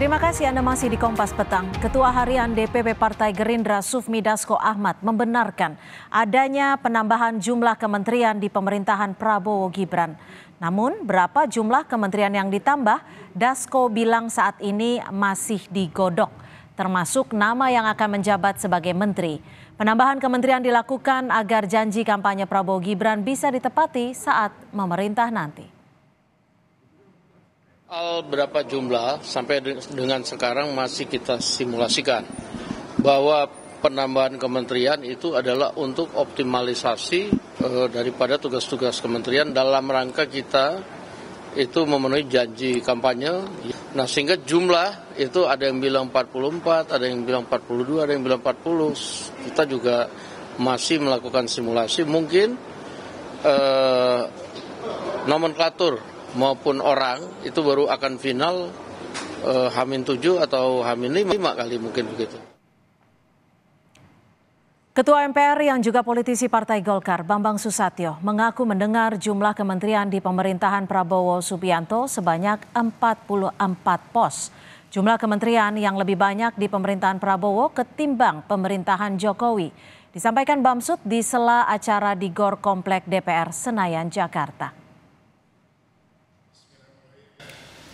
Terima kasih Anda masih di Kompas Petang. Ketua Harian DPP Partai Gerindra Sufmi Dasko Ahmad membenarkan adanya penambahan jumlah kementerian di pemerintahan Prabowo Gibran. Namun berapa jumlah kementerian yang ditambah, Dasko bilang saat ini masih digodok, termasuk nama yang akan menjabat sebagai menteri. Penambahan kementerian dilakukan agar janji kampanye Prabowo Gibran bisa ditepati saat memerintah nanti. Soal berapa jumlah sampai dengan sekarang masih kita simulasikan bahwa penambahan kementerian itu adalah untuk optimalisasi eh, daripada tugas-tugas kementerian dalam rangka kita itu memenuhi janji kampanye. Nah sehingga jumlah itu ada yang bilang 44, ada yang bilang 42, ada yang bilang 40. Kita juga masih melakukan simulasi mungkin eh, nomenklatur maupun orang itu baru akan final eh, Hamin 7 atau Hamin 5 kali mungkin begitu. Ketua MPR yang juga politisi Partai Golkar, Bambang Susatyo, mengaku mendengar jumlah kementerian di pemerintahan Prabowo Subianto sebanyak 44 pos. Jumlah kementerian yang lebih banyak di pemerintahan Prabowo ketimbang pemerintahan Jokowi. Disampaikan Bamsud di sela acara di Gor Komplek DPR Senayan, Jakarta.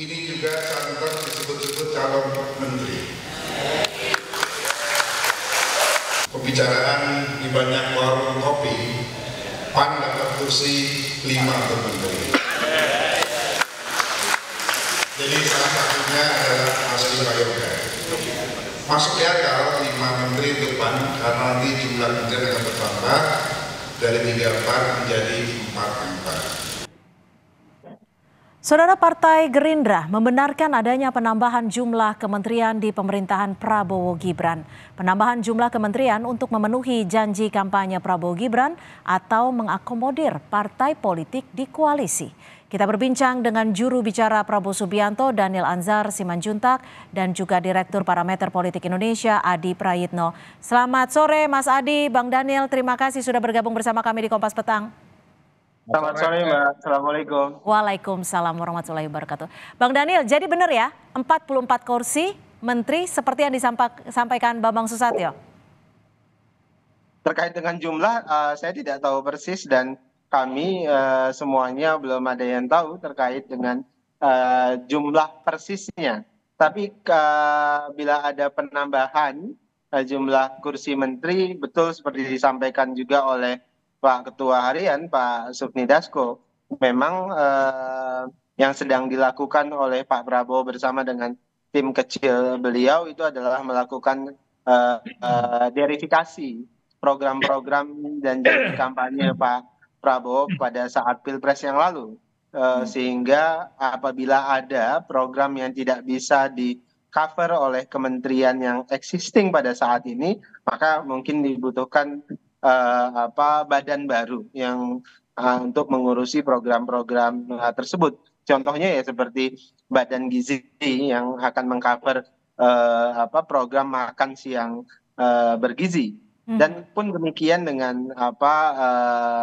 ini juga santer disebut-sebut calon menteri. Pembicaraan di banyak warung kopi, PAN dapat kursi lima menteri. Jadi salah satunya adalah Mas Prayoga. Masuk di akal lima menteri untuk PAN karena nanti jumlah menteri akan bertambah dari tiga empat menjadi empat Saudara Partai Gerindra membenarkan adanya penambahan jumlah kementerian di pemerintahan Prabowo Gibran. Penambahan jumlah kementerian untuk memenuhi janji kampanye Prabowo Gibran atau mengakomodir partai politik di koalisi. Kita berbincang dengan juru bicara Prabowo Subianto, Daniel Anzar Simanjuntak, dan juga Direktur Parameter Politik Indonesia, Adi Prayitno. Selamat sore Mas Adi, Bang Daniel, terima kasih sudah bergabung bersama kami di Kompas Petang. Selamat sore Mbak, Assalamualaikum. Waalaikumsalam warahmatullahi wabarakatuh. Bang Daniel, jadi benar ya 44 kursi menteri seperti yang disampaikan Bambang Susatyo? Terkait dengan jumlah, uh, saya tidak tahu persis dan kami uh, semuanya belum ada yang tahu terkait dengan uh, jumlah persisnya. Tapi uh, bila ada penambahan uh, jumlah kursi menteri, betul seperti disampaikan juga oleh pak ketua harian pak Subni dasko memang eh, yang sedang dilakukan oleh pak prabowo bersama dengan tim kecil beliau itu adalah melakukan eh, eh, verifikasi program-program dan janji kampanye pak prabowo pada saat pilpres yang lalu eh, hmm. sehingga apabila ada program yang tidak bisa di cover oleh kementerian yang existing pada saat ini maka mungkin dibutuhkan Eh, apa badan baru yang eh, untuk mengurusi program program eh, tersebut contohnya ya seperti badan gizi yang akan mengcover apa program makan siang bergizi hmm. dan pun demikian dengan apa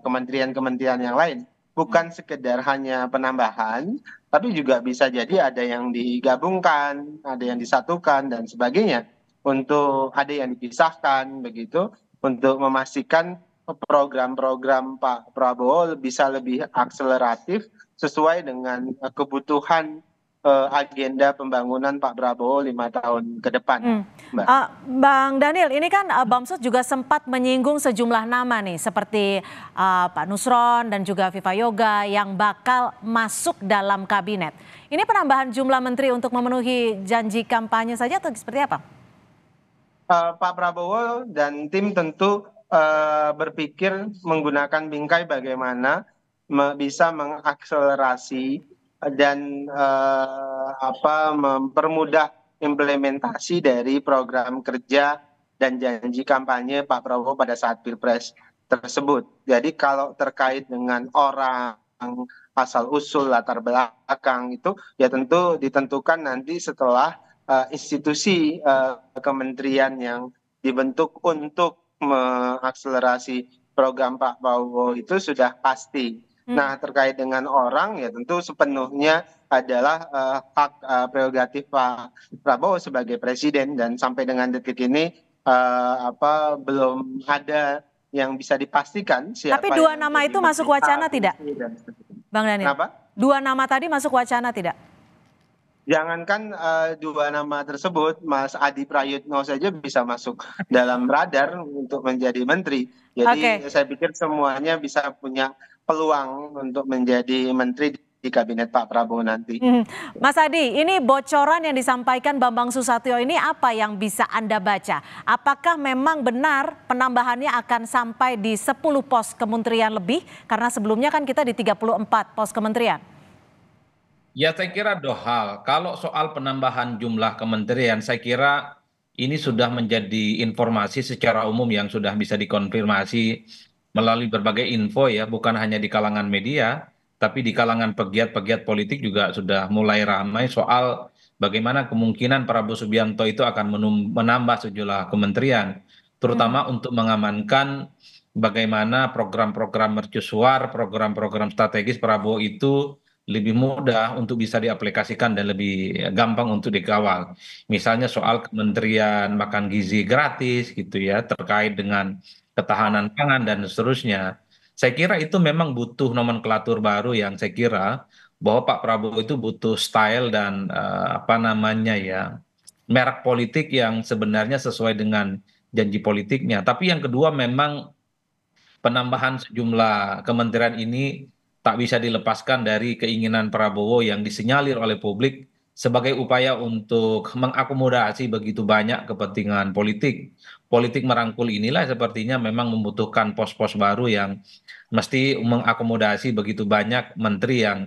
kementerian-kementerian yang lain bukan hmm. sekedar hanya penambahan tapi juga bisa jadi ada yang digabungkan ada yang disatukan dan sebagainya untuk ada yang dipisahkan begitu untuk memastikan program-program Pak Prabowo bisa lebih akseleratif sesuai dengan eh, kebutuhan eh, agenda pembangunan Pak Prabowo lima tahun ke depan. Hmm. Uh, Bang Daniel, ini kan uh, Bamsud juga sempat menyinggung sejumlah nama nih seperti uh, Pak Nusron dan juga Viva Yoga yang bakal masuk dalam kabinet. Ini penambahan jumlah menteri untuk memenuhi janji kampanye saja atau seperti apa? Eh, pak prabowo dan tim tentu eh, berpikir menggunakan bingkai bagaimana bisa mengakselerasi dan eh, apa mempermudah implementasi dari program kerja dan janji kampanye Pak Prabowo pada saat pilpres tersebut. Jadi kalau terkait dengan orang asal usul latar belakang itu ya tentu ditentukan nanti setelah uh, institusi uh, kementerian yang dibentuk untuk mengakselerasi program Pak Prabowo itu sudah pasti. Hmm. Nah, terkait dengan orang ya tentu sepenuhnya adalah uh, hak uh, prerogatif Pak Prabowo sebagai presiden dan sampai dengan detik ini uh, apa belum ada yang bisa dipastikan siapa. Tapi dua nama itu masuk wacana tidak? Bang Daniel. Kenapa? Dua nama tadi masuk wacana tidak? jangankan eh, dua nama tersebut Mas Adi Prayitno saja bisa masuk dalam radar untuk menjadi menteri. Jadi okay. saya pikir semuanya bisa punya peluang untuk menjadi menteri di kabinet Pak Prabowo nanti. Hmm. Mas Adi, ini bocoran yang disampaikan Bambang Susatyo ini apa yang bisa Anda baca? Apakah memang benar penambahannya akan sampai di 10 pos kementerian lebih? Karena sebelumnya kan kita di 34 pos kementerian ya saya kira dua hal kalau soal penambahan jumlah kementerian saya kira ini sudah menjadi informasi secara umum yang sudah bisa dikonfirmasi melalui berbagai info ya bukan hanya di kalangan media tapi di kalangan pegiat-pegiat politik juga sudah mulai ramai soal bagaimana kemungkinan Prabowo Subianto itu akan menambah sejumlah kementerian terutama hmm. untuk mengamankan bagaimana program-program mercusuar, program-program strategis Prabowo itu lebih mudah untuk bisa diaplikasikan dan lebih gampang untuk dikawal. Misalnya soal kementerian makan gizi gratis gitu ya terkait dengan ketahanan pangan dan seterusnya. Saya kira itu memang butuh nomenklatur baru yang saya kira bahwa Pak Prabowo itu butuh style dan uh, apa namanya ya merek politik yang sebenarnya sesuai dengan janji politiknya. Tapi yang kedua memang penambahan sejumlah kementerian ini tak bisa dilepaskan dari keinginan prabowo yang disinyalir oleh publik sebagai upaya untuk mengakomodasi begitu banyak kepentingan politik. Politik merangkul inilah sepertinya memang membutuhkan pos-pos baru yang mesti mengakomodasi begitu banyak menteri yang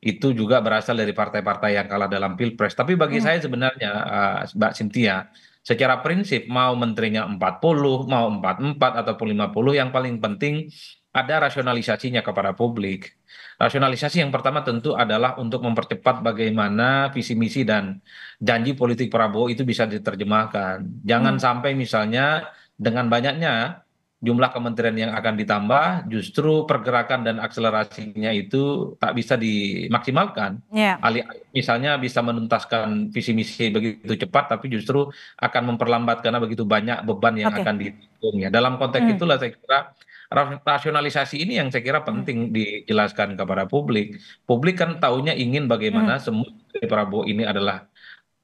itu juga berasal dari partai-partai yang kalah dalam pilpres. Tapi bagi hmm. saya sebenarnya uh, Mbak Sintia, secara prinsip mau menterinya 40, mau 44 ataupun 50 yang paling penting ada rasionalisasinya kepada publik. Rasionalisasi yang pertama tentu adalah untuk mempercepat bagaimana visi misi dan janji politik Prabowo itu bisa diterjemahkan. Jangan hmm. sampai misalnya dengan banyaknya jumlah kementerian yang akan ditambah, justru pergerakan dan akselerasinya itu tak bisa dimaksimalkan. Yeah. Misalnya bisa menuntaskan visi misi begitu cepat, tapi justru akan memperlambat karena begitu banyak beban yang okay. akan dihitung. Ya. Dalam konteks hmm. itulah saya kira rasionalisasi ini yang saya kira penting hmm. dijelaskan kepada publik publik kan taunya ingin bagaimana hmm. semua prabowo ini adalah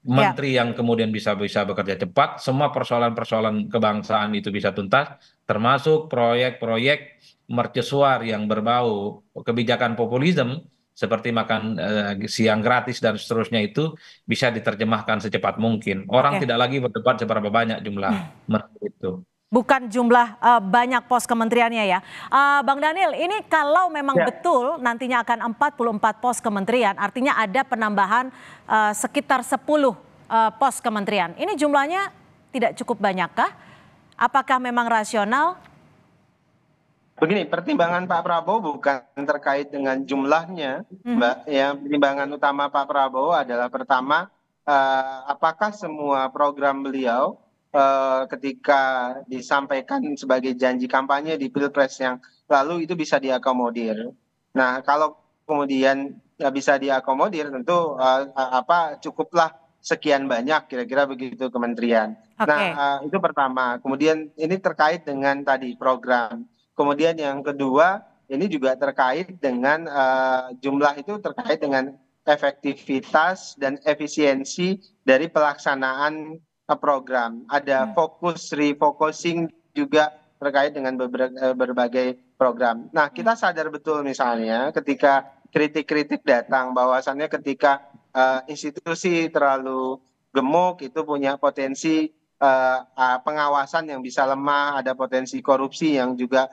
ya. menteri yang kemudian bisa bisa bekerja cepat, semua persoalan-persoalan kebangsaan itu bisa tuntas, termasuk proyek-proyek mercusuar yang berbau kebijakan populisme seperti makan eh, siang gratis dan seterusnya itu bisa diterjemahkan secepat mungkin. Orang okay. Ya. tidak lagi berdebat seberapa banyak jumlah hmm. menteri itu bukan jumlah uh, banyak pos kementeriannya ya. Uh, Bang Daniel, ini kalau memang ya. betul nantinya akan 44 pos kementerian, artinya ada penambahan uh, sekitar 10 uh, pos kementerian. Ini jumlahnya tidak cukup banyakkah? Apakah memang rasional? Begini, pertimbangan Pak Prabowo bukan terkait dengan jumlahnya, hmm. Mbak. Ya, pertimbangan utama Pak Prabowo adalah pertama, uh, apakah semua program beliau Eh, ketika disampaikan sebagai janji kampanye di pilpres yang lalu itu bisa diakomodir. Nah kalau kemudian bisa diakomodir tentu eh, apa cukuplah sekian banyak kira-kira begitu kementerian. Okay. Nah eh, itu pertama. Kemudian ini terkait dengan tadi program. Kemudian yang kedua ini juga terkait dengan jumlah itu terkait dengan efektivitas dan efisiensi dari pelaksanaan program ada hmm. fokus refocusing juga terkait dengan eh, berbagai program nah kita hmm. sadar betul misalnya ketika kritik kritik datang bahwasannya ketika eh, institusi terlalu gemuk itu punya potensi eh, ah, pengawasan yang bisa lemah ada potensi korupsi yang juga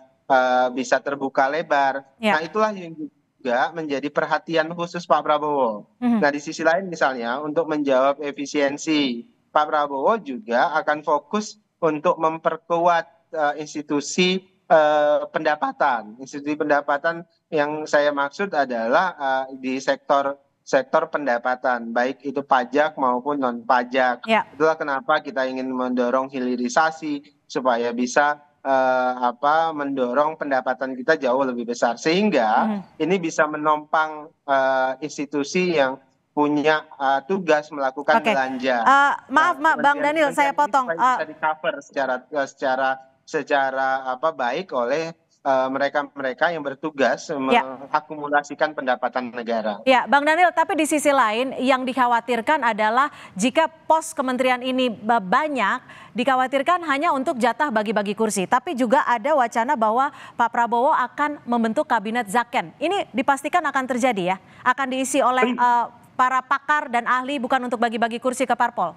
bisa terbuka lebar ya. nah itulah yang juga menjadi perhatian khusus Pak Prabowo. Mm -hmm. Nah, di sisi lain misalnya untuk menjawab efisiensi pak prabowo juga akan fokus untuk memperkuat eh, institusi eh, pendapatan institusi pendapatan yang saya maksud adalah eh, di sektor sektor pendapatan baik itu pajak maupun non pajak ya. itulah kenapa kita ingin mendorong hilirisasi supaya bisa uh, apa mendorong pendapatan kita jauh lebih besar sehingga hmm. ini bisa menopang uh, institusi yang punya uh, tugas melakukan okay. belanja. Uh, maaf, nah, maaf, Bang Daniel, saya potong. Uh, eh. di cover secara secara secara apa baik oleh mereka-mereka uh, yang bertugas ya. mengakumulasikan pendapatan negara. Ya, Bang Daniel, tapi di sisi lain yang dikhawatirkan adalah jika pos kementerian ini banyak, dikhawatirkan hanya untuk jatah bagi-bagi kursi, tapi juga ada wacana bahwa Pak Prabowo akan membentuk kabinet Zaken. Ini dipastikan akan terjadi ya, akan diisi oleh uh, para pakar dan ahli bukan untuk bagi-bagi kursi ke parpol?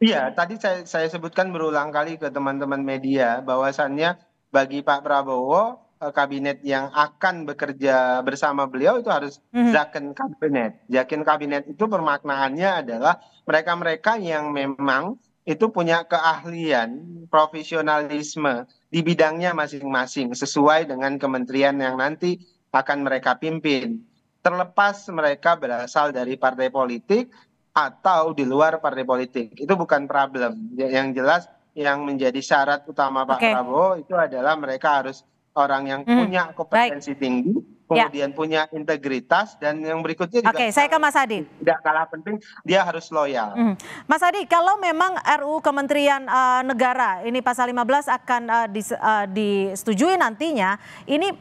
Iya, tadi saya, saya sebutkan berulang kali ke teman-teman media bahwasannya bagi Pak Prabowo eh, kabinet yang akan bekerja bersama beliau itu harus mm-hmm. zaken kabinet. Zaken kabinet itu permaknaannya adalah mereka-mereka yang memang itu punya keahlian, profesionalisme di bidangnya masing-masing sesuai dengan kementerian yang nanti akan mereka pimpin terlepas mereka berasal dari partai politik atau di luar partai politik itu bukan problem ya, yang jelas yang menjadi syarat utama Pak okay. Prabowo itu adalah mereka harus orang yang hmm. punya kompetensi Baik. tinggi kemudian ya. punya integritas dan yang berikutnya juga Oke, okay, saya ke Mas Adi. Tidak kalah penting dia harus loyal. Hmm. Mas Adi, kalau memang RU Kementerian uh, Negara ini pasal 15 akan uh, dis, uh, disetujui nantinya, ini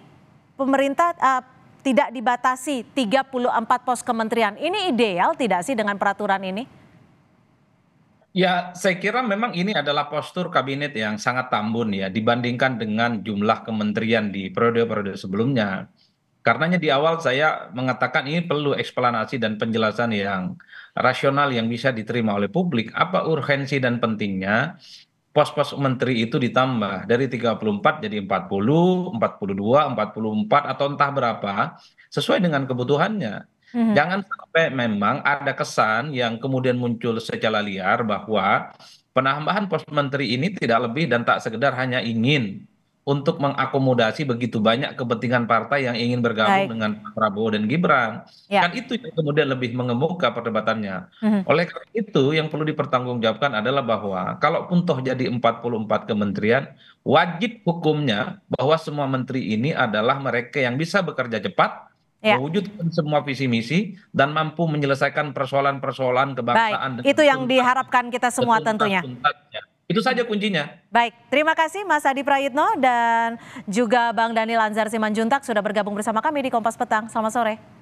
pemerintah uh, tidak dibatasi 34 pos kementerian. Ini ideal tidak sih dengan peraturan ini? Ya, saya kira memang ini adalah postur kabinet yang sangat tambun ya dibandingkan dengan jumlah kementerian di periode-periode sebelumnya. Karenanya di awal saya mengatakan ini perlu eksplanasi dan penjelasan yang rasional yang bisa diterima oleh publik. Apa urgensi dan pentingnya pos pos menteri itu ditambah dari 34 jadi 40, 42, 44 atau entah berapa sesuai dengan kebutuhannya mhm. jangan sampai memang ada kesan yang kemudian muncul secara liar bahwa penambahan pos menteri ini tidak lebih dan tak sekedar hanya ingin untuk mengakomodasi begitu banyak kepentingan partai yang ingin bergabung Baik. dengan Pak Prabowo dan Gibran. Ya. Kan itu yang kemudian lebih mengemuka perdebatannya. Hmm. Oleh karena itu yang perlu dipertanggungjawabkan adalah bahwa kalaupun toh jadi 44 kementerian, wajib hukumnya bahwa semua menteri ini adalah mereka yang bisa bekerja cepat, ya. mewujudkan semua visi misi dan mampu menyelesaikan persoalan-persoalan kebangsaan. Baik. Itu yang diharapkan kita semua tentunya. Tuntasnya. Itu saja kuncinya. Baik, terima kasih Mas Adi Prayitno dan juga Bang Dani Lanzar Simanjuntak sudah bergabung bersama kami di Kompas Petang. Selamat sore.